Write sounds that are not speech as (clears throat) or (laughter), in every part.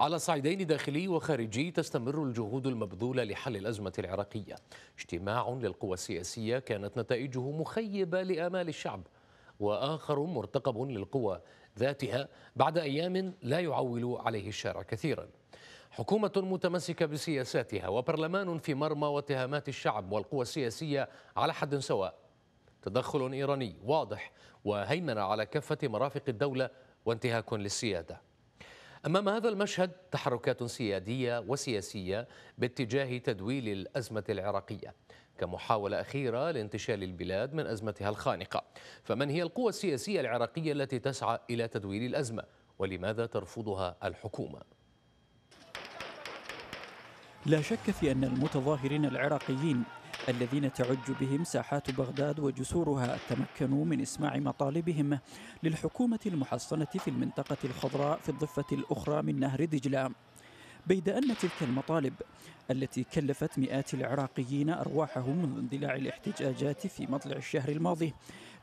على صعيدين داخلي وخارجي تستمر الجهود المبذولة لحل الأزمة العراقية اجتماع للقوى السياسية كانت نتائجه مخيبة لآمال الشعب وآخر مرتقب للقوى ذاتها بعد أيام لا يعول عليه الشارع كثيرا حكومة متمسكة بسياساتها وبرلمان في مرمى واتهامات الشعب والقوى السياسية على حد سواء تدخل إيراني واضح وهيمنة على كافة مرافق الدولة وانتهاك للسيادة أمام هذا المشهد تحركات سيادية وسياسية باتجاه تدويل الأزمة العراقية كمحاولة أخيرة لانتشال البلاد من أزمتها الخانقة فمن هي القوى السياسية العراقية التي تسعى إلى تدويل الأزمة ولماذا ترفضها الحكومة؟ لا شك في أن المتظاهرين العراقيين الذين تعج بهم ساحات بغداد وجسورها تمكنوا من إسماع مطالبهم للحكومة المحصنة في المنطقة الخضراء في الضفة الأخرى من نهر دجلة بيد أن تلك المطالب التي كلفت مئات العراقيين أرواحهم منذ اندلاع الاحتجاجات في مطلع الشهر الماضي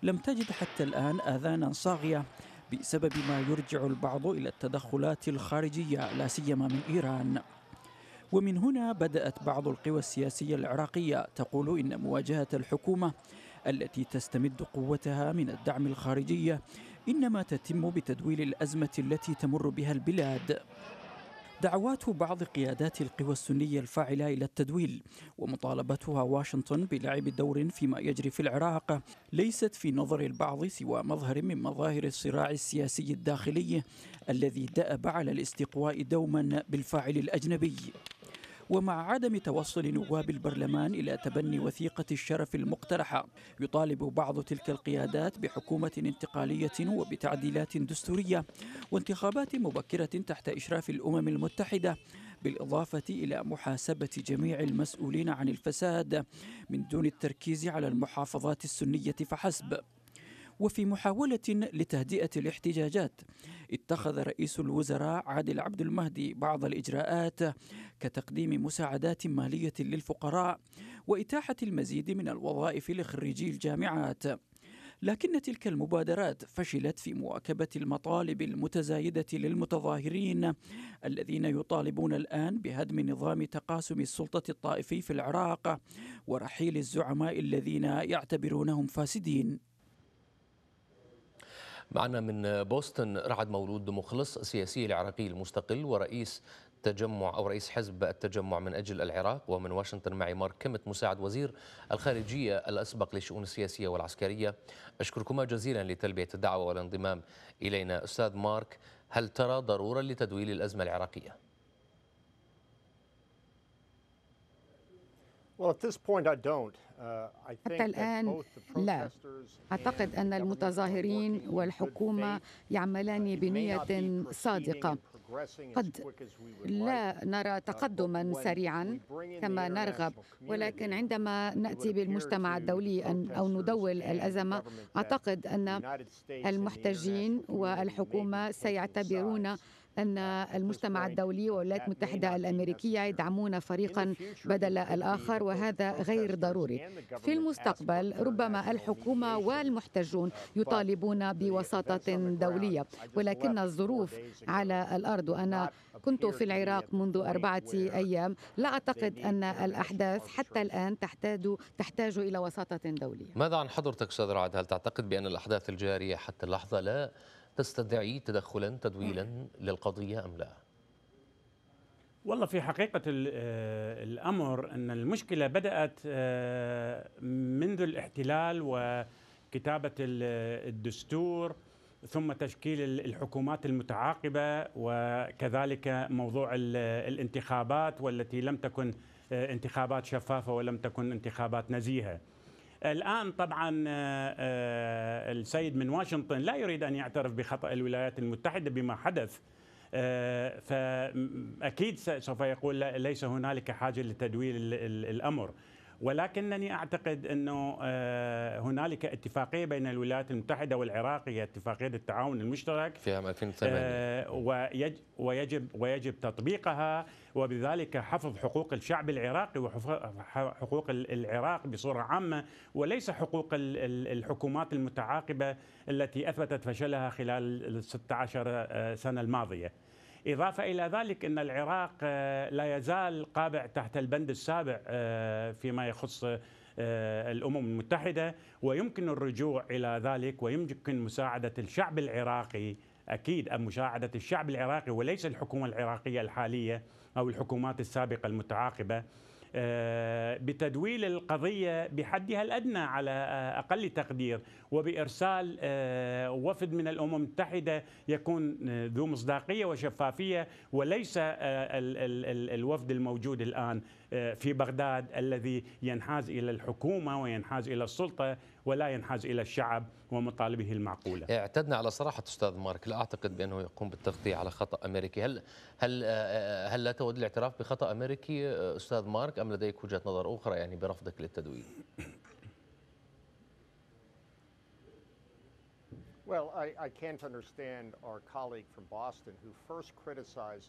لم تجد حتى الآن آذانا صاغية بسبب ما يرجع البعض إلى التدخلات الخارجية لا سيما من إيران ومن هنا بدأت بعض القوى السياسية العراقية تقول إن مواجهة الحكومة التي تستمد قوتها من الدعم الخارجي إنما تتم بتدويل الأزمة التي تمر بها البلاد دعوات بعض قيادات القوى السنية الفاعلة إلى التدويل ومطالبتها واشنطن بلعب دور فيما يجري في العراق ليست في نظر البعض سوى مظهر من مظاهر الصراع السياسي الداخلي الذي دأب على الاستقواء دوما بالفاعل الأجنبي ومع عدم توصل نواب البرلمان إلى تبني وثيقة الشرف المقترحة يطالب بعض تلك القيادات بحكومة انتقالية وبتعديلات دستورية وانتخابات مبكرة تحت إشراف الأمم المتحدة بالإضافة إلى محاسبة جميع المسؤولين عن الفساد من دون التركيز على المحافظات السنية فحسب وفي محاولة لتهدئة الاحتجاجات اتخذ رئيس الوزراء عادل عبد المهدي بعض الإجراءات كتقديم مساعدات مالية للفقراء وإتاحة المزيد من الوظائف لخريجي الجامعات لكن تلك المبادرات فشلت في مواكبه المطالب المتزايده للمتظاهرين الذين يطالبون الان بهدم نظام تقاسم السلطه الطائفي في العراق ورحيل الزعماء الذين يعتبرونهم فاسدين معنا من بوسطن رعد مولود مخلص سياسي العراقي المستقل ورئيس تجمع أو رئيس حزب التجمع من أجل العراق ومن واشنطن معي مارك كمت مساعد وزير الخارجية الأسبق للشؤون السياسية والعسكرية أشكركما جزيلا لتلبية الدعوة والانضمام إلينا أستاذ مارك هل ترى ضرورة لتدويل الأزمة العراقية؟ حتى الآن لا أعتقد أن المتظاهرين والحكومة يعملان بنية صادقة قد لا نرى تقدما سريعا كما نرغب ولكن عندما ناتي بالمجتمع الدولي او ندول الازمه اعتقد ان المحتجين والحكومه سيعتبرون أن آه، المجتمع الدولي والولايات المتحدة الأمريكية يدعمون فريقا بدل الآخر وهذا غير ضروري في المستقبل ربما الحكومة والمحتجون يطالبون بوساطة دولية ولكن الظروف على الأرض وأنا كنت في العراق منذ أربعة أيام لا أعتقد أن الأحداث حتى الآن تحتاج تحتاج إلى وساطة دولية ماذا عن حضرتك أستاذ رعد هل تعتقد بأن الأحداث الجارية حتى اللحظة لا تستدعي تدخلا تدويلا نعم. للقضية أم لا؟ والله في حقيقة آه، الأمر أن المشكلة بدأت آه، منذ الاحتلال وكتابة الدستور ثم تشكيل الحكومات المتعاقبة وكذلك موضوع الانتخابات والتي لم تكن آه، انتخابات شفافة ولم تكن انتخابات نزيهة الآن طبعا آه، آه، السيد من واشنطن لا يريد أن يعترف بخطأ الولايات المتحدة بما حدث آه، فأكيد سوف يقول ليس هنالك حاجة لتدويل الأمر ولكنني اعتقد انه آه، هنالك اتفاقيه بين الولايات المتحده والعراق هي اتفاقيه التعاون المشترك في عام 2008 ويجب ويجب تطبيقها وبذلك حفظ حقوق الشعب العراقي وحقوق العراق بصوره عامه وليس حقوق الحكومات المتعاقبه التي اثبتت فشلها خلال ال 16 آه، سنه الماضيه. إضافة إلى ذلك أن العراق آه، لا يزال قابع تحت البند السابع آه، فيما يخص آه، الامم المتحده ويمكن الرجوع الى ذلك ويمكن مساعده الشعب العراقي اكيد مساعده الشعب العراقي وليس الحكومه العراقيه الحاليه او الحكومات السابقه المتعاقبه آه، بتدويل القضية بحدها الأدنى على أقل تقدير وبإرسال آه، وفد من الأمم المتحدة يكون آه، ذو مصداقية وشفافية وليس الوفد الموجود الآن آه، في بغداد الذي ينحاز الى الحكومه وينحاز الى السلطه ولا ينحاز الى الشعب ومطالبه المعقوله. إيه، اعتدنا على صراحه استاذ مارك، لا اعتقد بانه يقوم بالتغطيه على خطا امريكي، هل هل آه، آه، هل لا تود الاعتراف بخطا امريكي استاذ مارك ام لديك وجهه نظر اخرى يعني برفضك للتدوين؟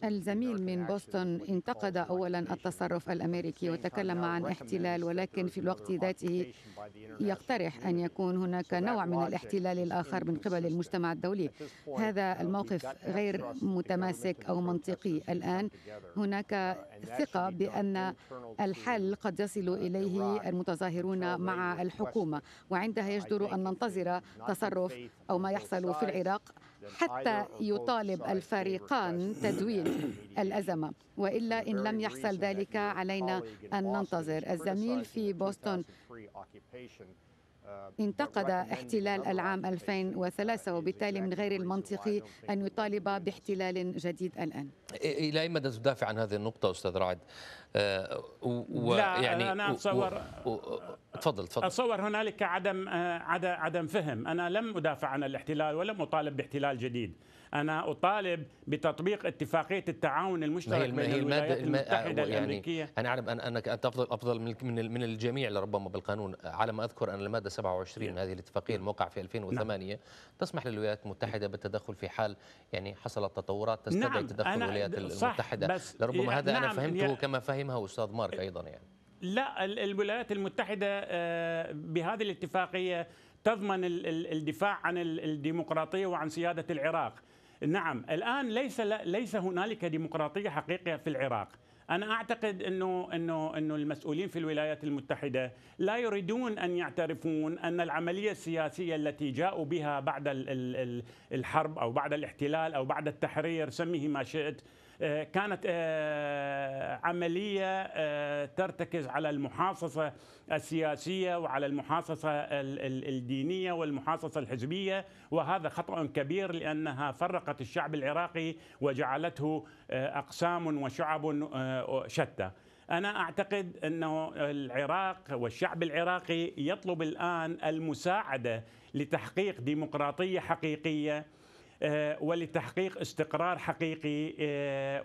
الزميل من بوسطن انتقد اولا التصرف الامريكي وتكلم عن احتلال ولكن في الوقت ذاته يقترح ان يكون هناك نوع من الاحتلال الاخر من قبل المجتمع الدولي هذا uh, الموقف غير متماسك او منطقي الان هناك uh, ثقه بان الحل قد يصل uh, اليه المتظاهرون مع الحكومه وعندها يجدر ان ننتظر تصرف او ما يحصل في العراق حتى يطالب الفريقان تدوين الأزمة وإلا إن لم يحصل ذلك علينا أن ننتظر الزميل في بوسطن انتقد احتلال العام 2003 وبالتالي من غير المنطقي أن يطالب باحتلال جديد الآن إلى أي مدى تدافع عن هذه النقطة أستاذ رعد آه، و لا يعني انا اتصور تفضل تفضل اتصور هنالك عدم آه، عدم فهم انا لم ادافع عن الاحتلال ولم اطالب باحتلال جديد انا اطالب بتطبيق اتفاقيه التعاون المشترك بين الولايات المتحده يعني الامريكيه انا اعلم أن انك افضل افضل من من الجميع لربما بالقانون على ما اذكر ان الماده 27 من نعم. هذه الاتفاقيه الموقعه في 2008 نعم. تسمح للولايات المتحده بالتدخل في حال يعني حصلت تطورات تستدعي نعم. تدخل الولايات المتحده لربما يعني هذا نعم. انا فهمته كما فهم يقيمها واستاذ مارك ايضا يعني لا الولايات المتحده آه، بهذه الاتفاقيه تضمن الدفاع عن الديمقراطيه وعن سياده العراق نعم الان ليس ليس هنالك ديمقراطيه حقيقيه في العراق انا اعتقد انه انه انه المسؤولين في الولايات المتحده لا يريدون ان يعترفون ان العمليه السياسيه التي جاءوا بها بعد الحرب او بعد الاحتلال او بعد التحرير سميه ما شئت آه، كانت آه، عملية آه، ترتكز على المحاصصة السياسية وعلى المحاصصة الدينية والمحاصصة الحزبية وهذا خطأ كبير لأنها فرقت الشعب العراقي وجعلته أقسام وشعب شتى أنا أعتقد أنه العراق والشعب العراقي يطلب الآن المساعدة لتحقيق ديمقراطية حقيقية آه، ولتحقيق استقرار حقيقي آه،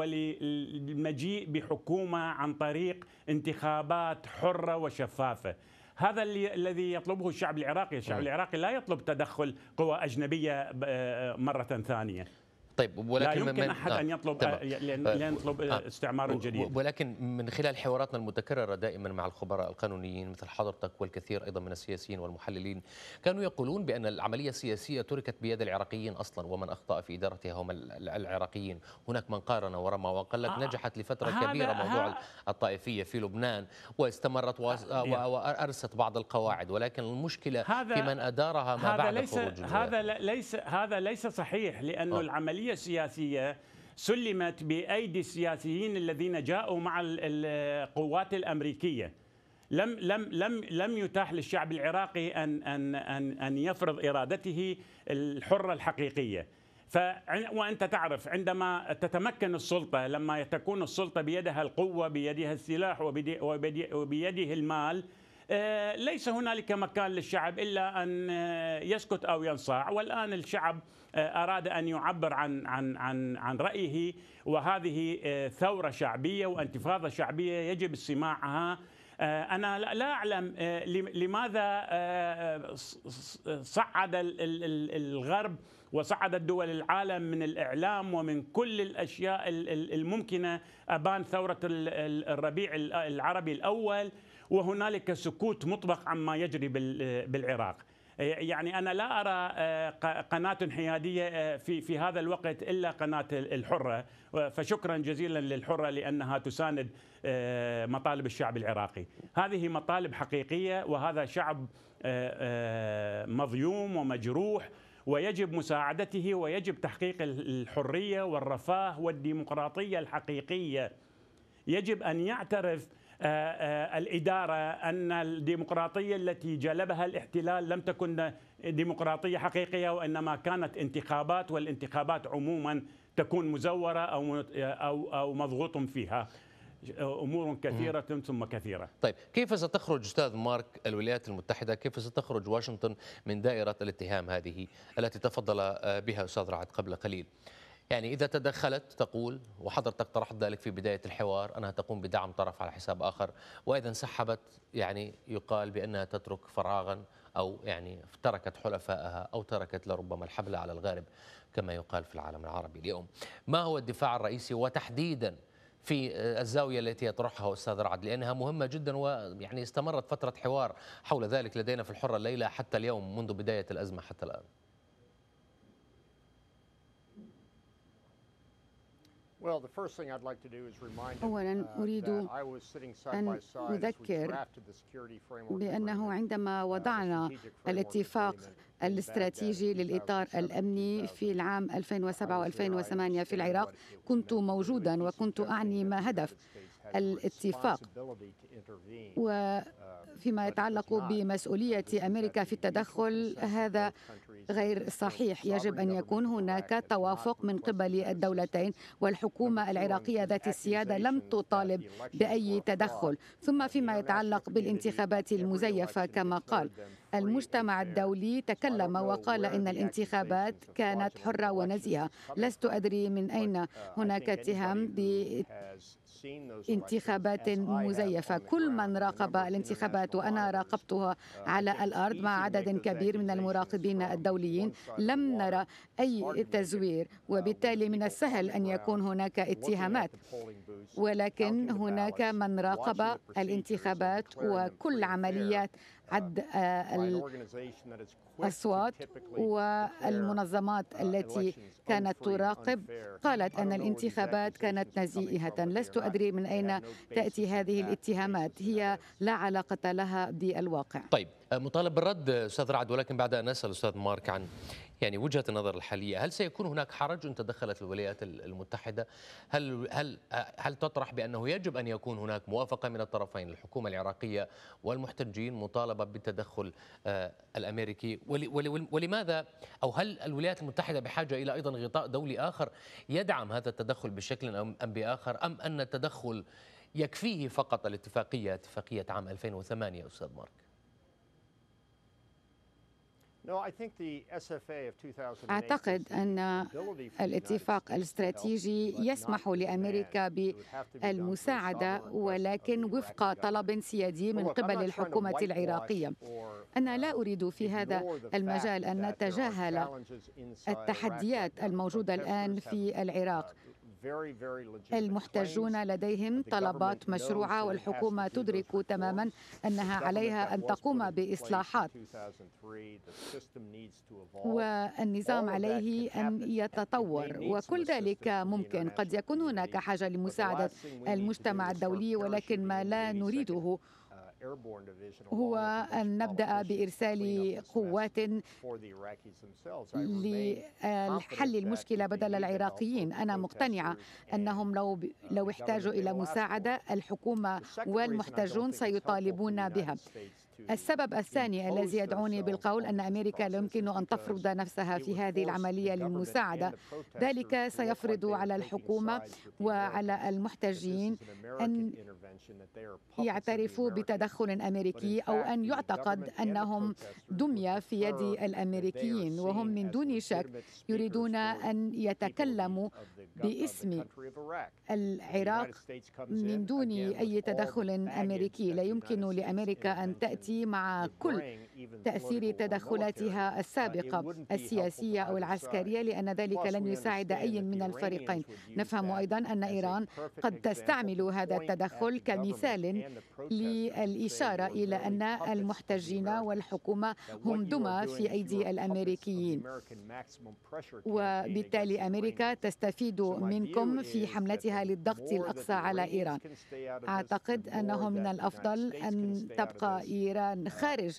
وللمجيء بحكومه عن طريق انتخابات حره وشفافه. هذا الذي يطلبه الشعب العراقي، الشعب العراقي لا يطلب تدخل قوى اجنبيه آه، مره ثانيه. طيب ولكن لا يمكن من احد آه، ان يطلب لا آه، يطلب آه، استعمار جديد ولكن من خلال حواراتنا المتكرره دائما مع الخبراء القانونيين مثل حضرتك والكثير ايضا من السياسيين والمحللين كانوا يقولون بان العمليه السياسيه تركت بيد العراقيين اصلا ومن اخطا في ادارتها هم العراقيين هناك من قارن ورمى وقال لك آه نجحت لفتره كبيره موضوع الطائفيه في لبنان واستمرت وارست بعض القواعد ولكن المشكله في من ادارها ما بعد ليس خروج هذا ليس هذا ليس صحيح لانه العمليه عملية سياسية سلمت بأيدي السياسيين الذين جاءوا مع القوات الأمريكية لم لم لم لم يتاح للشعب العراقي ان ان ان ان يفرض ارادته الحره الحقيقيه. ف وانت تعرف عندما تتمكن السلطه لما تكون السلطه بيدها القوه بيدها السلاح وبيده المال آه، ليس هنالك مكان للشعب إلا أن آه، يسكت أو ينصاع والآن الشعب آه، أراد أن يعبر عن عن عن عن رأيه وهذه ثورة شعبية وانتفاضة شعبية يجب استماعها أنا لا أعلم لماذا صعد الغرب وصعد الدول العالم من الإعلام ومن كل الأشياء الممكنة أبان ثورة الربيع العربي الأول وهنالك سكوت مطبق عما يجري بالعراق يعني انا لا ارى آه، قناه انحياديه آه، في في هذا الوقت الا قناه الحره فشكرا جزيلا للحره لانها تساند آه، مطالب الشعب العراقي هذه مطالب حقيقيه وهذا شعب مظيوم ومجروح ويجب مساعدته ويجب تحقيق الحريه والرفاه والديمقراطيه الحقيقيه يجب ان يعترف آه، آه، الاداره ان الديمقراطيه التي جلبها الاحتلال لم تكن ديمقراطيه حقيقيه وانما كانت انتخابات والانتخابات عموما تكون مزوره او او او مضغوط فيها امور كثيره ثم كثيره. طيب كيف ستخرج استاذ مارك الولايات المتحده كيف ستخرج واشنطن من دائره الاتهام هذه التي تفضل بها استاذ رعد قبل قليل؟ يعني إذا تدخلت تقول وحضرتك طرحت ذلك في بداية الحوار أنها تقوم بدعم طرف على حساب آخر وإذا انسحبت يعني يقال بأنها تترك فراغا أو يعني تركت حلفائها أو تركت لربما الحبل على الغارب كما يقال في العالم العربي اليوم ما هو الدفاع الرئيسي وتحديدا في الزاوية التي يطرحها أستاذ رعد لأنها مهمة جدا ويعني استمرت فترة حوار حول ذلك لدينا في الحرة الليلة حتى اليوم منذ بداية الأزمة حتى الآن أولا uh, أريد أن أذكر بأنه uh, عندما وضعنا الاتفاق الاستراتيجي للإطار الأمني في العام 2007 و2008 في العراق كنت موجودا وكنت أعني ما هدف الاتفاق وفيما uh, يتعلق بمسؤولية أمريكا في التدخل هذا غير صحيح يجب أن يكون هناك توافق من قبل الدولتين والحكومة العراقية ذات السيادة لم تطالب بأي تدخل ثم فيما يتعلق بالانتخابات المزيفة كما قال المجتمع الدولي تكلم وقال ان الانتخابات كانت حره ونزيهه لست ادري من اين هناك اتهام انتخابات مزيفة كل من راقب الانتخابات وأنا راقبتها على الأرض مع عدد كبير من المراقبين الدوليين لم نرى أي تزوير وبالتالي من السهل أن يكون هناك اتهامات ولكن هناك من راقب الانتخابات وكل عمليات عد الأصوات آه، والمنظمات uh, التي كانت تراقب قالت أن الانتخابات كانت نزيهة لست أدري من أين تأتي هذه الاتهامات هي لا علاقة لها بالواقع طيب مطالب بالرد استاذ رعد ولكن بعد ان نسال استاذ مارك عن يعني وجهه النظر الحاليه، هل سيكون هناك حرج ان تدخلت الولايات المتحده؟ هل هل هل تطرح بانه يجب ان يكون هناك موافقه من الطرفين الحكومه العراقيه والمحتجين مطالبه بالتدخل آه، الامريكي ولماذا او هل الولايات المتحده بحاجه الى ايضا غطاء دولي اخر يدعم هذا التدخل بشكل ام باخر ام ان التدخل يكفيه فقط الاتفاقيه اتفاقيه عام 2008 استاذ مارك؟ أعتقد أن الاتفاق الاستراتيجي يسمح لأمريكا بالمساعدة ولكن وفق طلب سيادي من oh, قبل الحكومة العراقية أنا لا uh, أريد في هذا المجال أن نتجاهل التحديات الموجودة الآن في العراق uh, المحتجون لديهم طلبات مشروعه والحكومه تدرك تماما انها عليها ان تقوم باصلاحات والنظام عليه ان يتطور وكل ذلك ممكن قد يكون هناك حاجه لمساعده المجتمع الدولي ولكن ما لا نريده هو أن نبدأ بإرسال قوات لحل المشكلة بدل العراقيين أنا مقتنعة أنهم لو uh, لو احتاجوا إلى مساعدة الحكومة والمحتاجون سيطالبون بها السبب الثاني الذي يدعوني بالقول أن أمريكا لا يمكن أن تفرض نفسها في هذه العملية للمساعدة ذلك سيفرض على الحكومة وعلى المحتجين أن يعترفوا بتدخل أمريكي أو أن يعتقد أنهم دمية في يد الأمريكيين وهم من دون شك يريدون أن يتكلموا باسم العراق من دون أي تدخل أمريكي لا يمكن لأمريكا أن تأتي مع كل تأثير تدخلاتها السابقة السياسية أو العسكرية لأن ذلك لن يساعد أي من الفريقين نفهم أيضا أن إيران قد تستعمل هذا التدخل كمثال للإشارة إلى أن المحتجين والحكومة هم دمى في أيدي الأمريكيين وبالتالي أمريكا تستفيد منكم في حملتها للضغط الأقصى على إيران أعتقد أنه من الأفضل أن تبقى إيران uh, uh, uh, خارج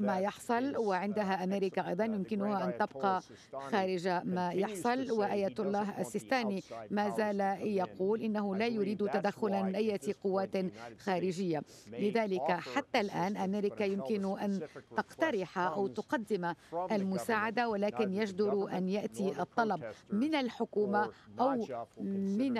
ما يحصل وعندها أمريكا أيضا يمكنها أن تبقى خارج ما يحصل وآية الله السيستاني ما زال يقول إنه لا يريد تدخلا أي قوات خارجية لذلك حتى الآن أمريكا يمكن أن تقترح أو تقدم المساعدة ولكن يجدر أن يأتي الطلب من الحكومة أو من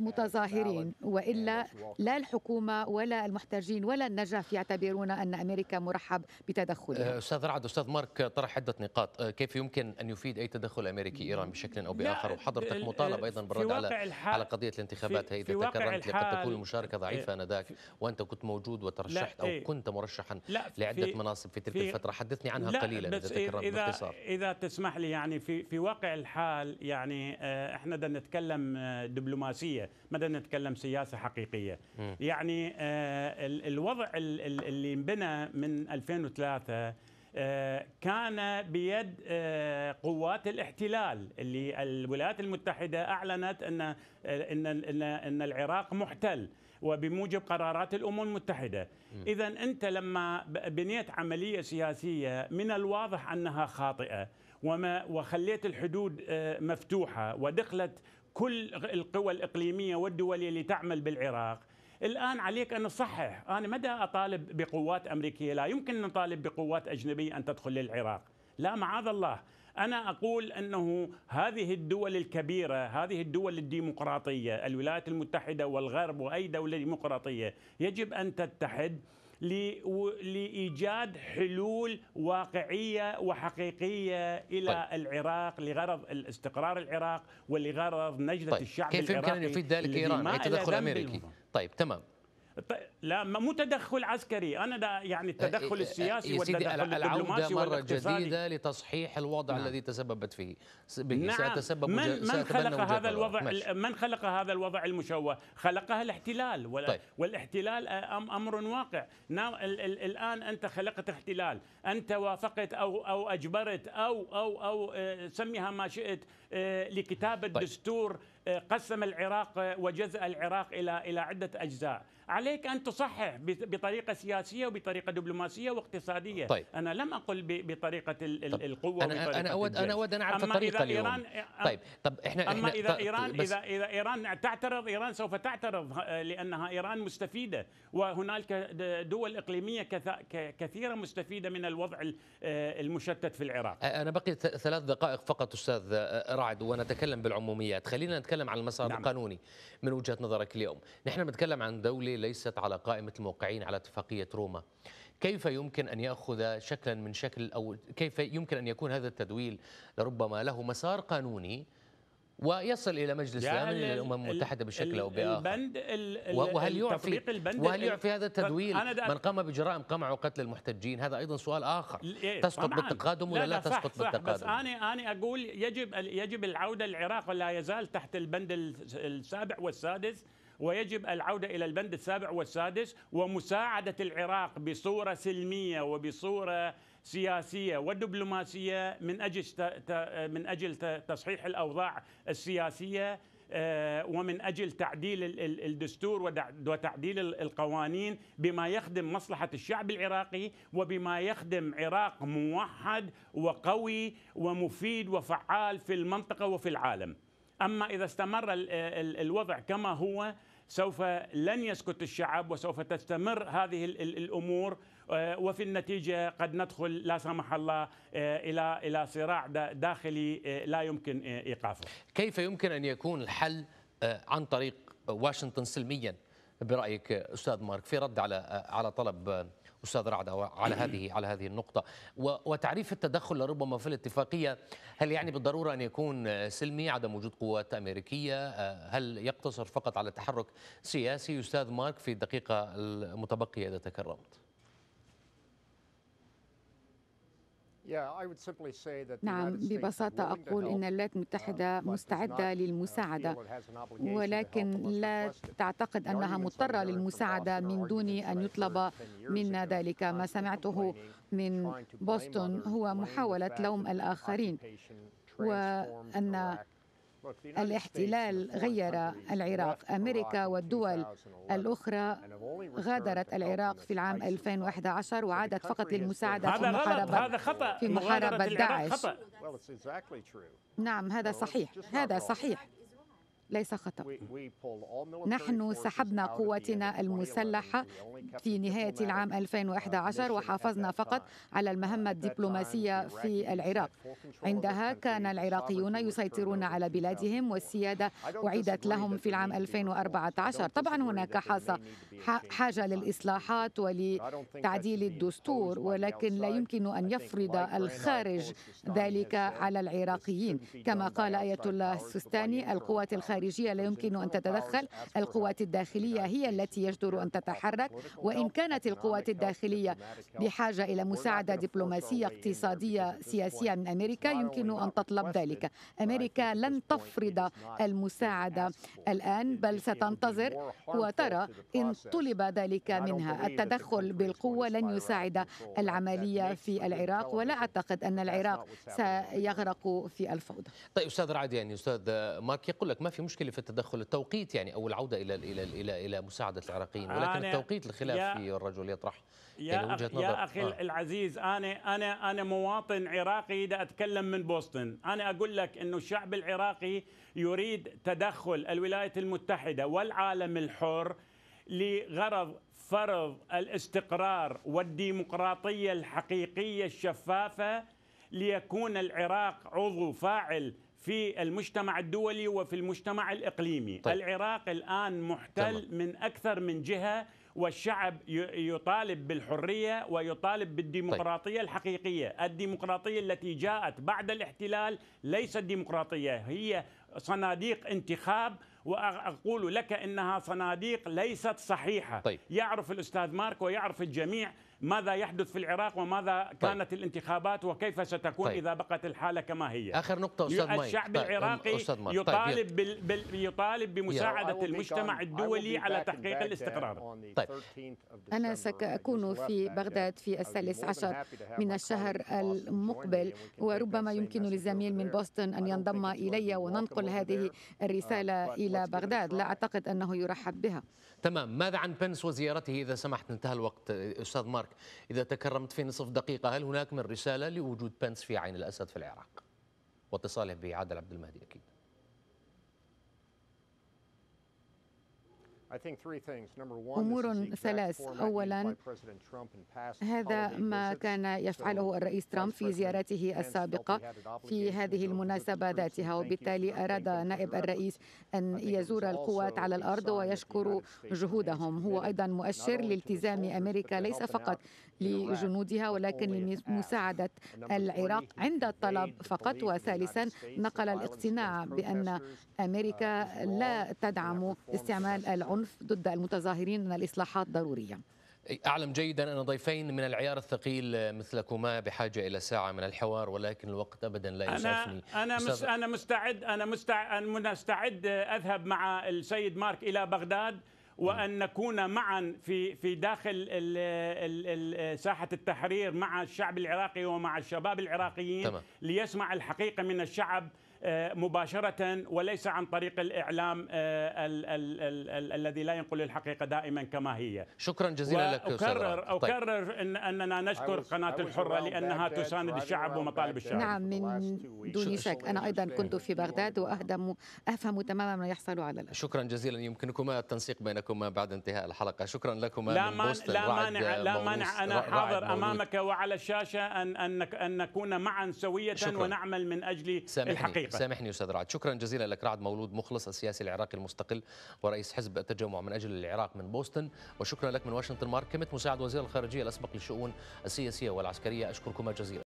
المتظاهرين وإلا لا الحكومة ولا المحتجين ولا النجف يعتبرون أن أمريكا مرحب بتدخلها أه، أستاذ رعد أستاذ مارك طرح عدة نقاط أه، كيف يمكن أن يفيد أي تدخل أمريكي إيران بشكل أو بآخر وحضرتك مطالب أيضا بالرد على على قضية الانتخابات هي إذا تكررت لقد تكون المشاركة ضعيفة أنذاك وأنت كنت موجود وترشحت أو إيه. كنت مرشحا لعدة مناصب في تلك الفترة حدثني عنها قليلا إذا تكررت باختصار إذا تسمح لي يعني في في واقع الحال يعني آه، احنا بدنا نتكلم آه، دبلوماسيه ما بدنا نتكلم سياسه حقيقيه م. يعني آه، الوضع اللي انبنى من 2003 كان بيد قوات الاحتلال اللي الولايات المتحده اعلنت ان ان ان, إن العراق محتل وبموجب قرارات الامم المتحده اذا انت لما بنيت عمليه سياسيه من الواضح انها خاطئه وما وخليت الحدود آه، مفتوحه ودخلت كل القوى الاقليميه والدوليه لتعمل بالعراق الان عليك ان تصحح انا مدى اطالب بقوات امريكيه لا يمكن ان نطالب بقوات اجنبيه ان تدخل للعراق لا معاذ الله انا اقول انه هذه الدول الكبيره هذه الدول الديمقراطيه الولايات المتحده والغرب واي دوله ديمقراطيه يجب ان تتحد لايجاد حلول واقعيه وحقيقيه الى طيب. العراق لغرض الاستقرار العراق ولغرض نجده طيب. الشعب كيف العراقي كيف يمكن ان يفيد ذلك ايران اي تدخل امريكي؟ طيب تمام لا مو تدخل عسكري انا دا يعني التدخل السياسي والتدخل الدبلوماسي مرة جديدة لتصحيح الوضع نعم. الذي تسببت فيه به نعم. سيتسبب من, من خلق هذا الوضع ماشي. من خلق هذا الوضع المشوه خلقها الاحتلال طيب. والاحتلال امر واقع نعم، الان انت خلقت احتلال انت وافقت او او اجبرت او او او آه، سميها ما شئت آه، لكتابه طيب. دستور قسم العراق وجزء العراق الى الى عده اجزاء، عليك ان تصحح بطريقه سياسيه وبطريقه دبلوماسيه واقتصاديه، طيب. انا لم اقل بطريقه طيب. القوه أنا انا اود انا اود ان اعرف الطريقه اليوم إيران طيب طب احنا اما اذا طيب، ايران اذا اذا ايران تعترض ايران سوف تعترض لانها ايران مستفيده وهنالك دول اقليميه كثيره مستفيده من الوضع آه، المشتت في العراق انا بقي ثلاث دقائق فقط استاذ آه، رعد ونتكلم بالعموميات خلينا نتكلم نتكلم عن المسار نعم. القانوني من وجهه نظرك اليوم نحن نتكلم عن دوله ليست على قائمه الموقعين على اتفاقيه روما كيف يمكن ان ياخذ شكلا من شكل او كيف يمكن ان يكون هذا التدويل لربما له مسار قانوني ويصل الى مجلس يعني الامن الى الامم المتحده بشكل او باخر البند وهل يعفي البند وهل يعفي هذا التدويل من قام بجرائم قمع وقتل المحتجين هذا ايضا سؤال اخر إيه تسقط بالتقادم ولا لا, لا, تسقط صح بالتقادم بس انا انا اقول يجب يجب العوده للعراق ولا يزال تحت البند السابع والسادس ويجب العودة إلى البند السابع والسادس ومساعدة العراق بصورة سلمية وبصورة سياسيه ودبلوماسيه من اجل من اجل تصحيح الاوضاع السياسيه آه، ومن اجل تعديل الدستور وتعديل القوانين بما يخدم مصلحه الشعب العراقي وبما يخدم عراق موحد وقوي ومفيد وفعال في المنطقه وفي العالم. اما اذا استمر الوضع كما هو سوف لن يسكت الشعب وسوف تستمر هذه الامور آه، وفي النتيجه قد ندخل لا سمح الله آه، الى الى صراع داخلي آه، لا يمكن ايقافه. كيف يمكن ان يكون الحل عن طريق واشنطن سلميا برايك استاذ مارك في رد على على طلب استاذ رعد على (clears throat) هذه على هذه النقطه وتعريف التدخل لربما في الاتفاقيه هل يعني بالضروره ان يكون سلمي عدم وجود قوات امريكيه آه، هل يقتصر فقط على تحرك سياسي استاذ مارك في الدقيقه المتبقيه اذا تكرمت نعم ببساطة أقول إن الولايات المتحدة uh, مستعدة uh, للمساعدة ولكن لا تعتقد أنها مضطرة للمساعدة من دون أن يطلب منا ذلك ما سمعته من بوسطن هو محاولة لوم الآخرين وأن الاحتلال غير العراق أمريكا والدول الأخرى غادرت العراق في العام 2011 وعادت فقط للمساعدة في محاربة في محاربة داعش نعم هذا صحيح هذا صحيح ليس خطأ نحن سحبنا قواتنا المسلحة في نهاية العام 2011 uh, وحافظنا فقط على uh, المهمة الدبلوماسية في العراق عندها كان العراقيون يسيطرون على بلادهم والسيادة أعيدت لهم في العام 2014 طبعا هناك حاجة للإصلاحات ولتعديل الدستور ولكن لا يمكن أن يفرض الخارج ذلك على العراقيين كما قال آية الله السستاني القوات الخارجية الخارجية لا يمكن أن تتدخل القوات الداخلية هي التي يجدر أن تتحرك وإن كانت القوات الداخلية بحاجة إلى مساعدة دبلوماسية اقتصادية سياسية من أمريكا يمكن أن تطلب ذلك أمريكا لن تفرض المساعدة الآن بل ستنتظر وترى إن طلب ذلك منها التدخل بالقوة لن يساعد العملية في العراق ولا أعتقد أن العراق سيغرق في الفوضى طيب أستاذ يعني أستاذ مارك يقول لك ما في مشكلة مشكله في التدخل التوقيت يعني او العوده الى الى الى الى مساعده العراقيين ولكن التوقيت الخلاف في الرجل يطرح يا يعني وجهه نظر يا اخي آه. العزيز انا انا انا مواطن عراقي اذا اتكلم من بوسطن انا اقول لك انه الشعب العراقي يريد تدخل الولايات المتحده والعالم الحر لغرض فرض الاستقرار والديمقراطيه الحقيقيه الشفافه ليكون العراق عضو فاعل في المجتمع الدولي وفي المجتمع الإقليمي طيب. العراق الآن محتل تمام. من أكثر من جهة والشعب يطالب بالحرية ويطالب بالديمقراطية طيب. الحقيقية الديمقراطية التي جاءت بعد الاحتلال ليست ديمقراطية هي صناديق انتخاب وأقول لك إنها صناديق ليست صحيحة طيب. يعرف الأستاذ مارك ويعرف الجميع ماذا يحدث في العراق وماذا طيب. كانت طيب. الانتخابات وكيف ستكون طيب. اذا بقت الحالة كما هي اخر نقطة استاذ مايك الشعب طيب. العراقي طيب، يطالب طيب. بال... بال... يطالب بمساعدة yeah. المجتمع الدولي على تحقيق الاستقرار طيب انا ساكون في بغداد في الثالث عشر من الشهر المقبل وربما يمكن للزميل من بوسطن ان ينضم الي وننقل هذه uh, الرسالة الى بغداد لا اعتقد انه يرحب بها تمام ماذا عن بنس وزيارته اذا سمحت انتهى الوقت استاذ مارك إذا تكرمت في نصف دقيقة هل هناك من رسالة لوجود بنس في عين الأسد في العراق واتصاله بعادل عبد المهدي أكيد أمور ثلاث أولا هذا ما كان يفعله الرئيس ترامب في زيارته السابقة في هذه المناسبة ذاتها وبالتالي أراد نائب الرئيس أن يزور القوات على الأرض ويشكر جهودهم هو أيضا مؤشر لالتزام أمريكا ليس فقط لجنودها ولكن لمساعدة العراق عند الطلب فقط وثالثا نقل الاقتناع بأن uh, أمريكا لا تدعم استعمال العنف العنف ضد المتظاهرين من الإصلاحات ضرورية أعلم جيدا أن ضيفين من العيار الثقيل مثلكما بحاجة إلى ساعة من الحوار ولكن الوقت أبدا لا يسعفني أنا أنا, أنا مستعد أنا مستعد مستعد أذهب مع السيد مارك إلى بغداد وأن نكون معا في في داخل ساحة التحرير مع الشعب العراقي ومع الشباب العراقيين تمام. ليسمع الحقيقة من الشعب آه، مباشره وليس عن طريق الاعلام آه، الذي لا ينقل الحقيقه دائما كما هي شكرا جزيلا لك اكرر طيب. اكرر إن اننا نشكر قناه الحره لانها uh, تساند الشعب ومطالب uh, الشعب نعم من دون شك انا ايضا كنت في بغداد واهدم افهم تماما ما يحصل على الأرض. شكرا جزيلا يمكنكما التنسيق بينكما بعد انتهاء الحلقه شكرا لكما لا من لا مانع لا مانع انا حاضر امامك وعلى الشاشه ان ان نكون معا سوية شكرا. ونعمل من اجل الحقيقه شكرا سامحني استاذ رعد شكرا جزيلا لك رعد مولود مخلص السياسي العراقي المستقل ورئيس حزب التجمع من اجل العراق من بوسطن وشكرا لك من واشنطن مارك كمت مساعد وزير الخارجيه الاسبق للشؤون السياسيه والعسكريه اشكركما جزيلا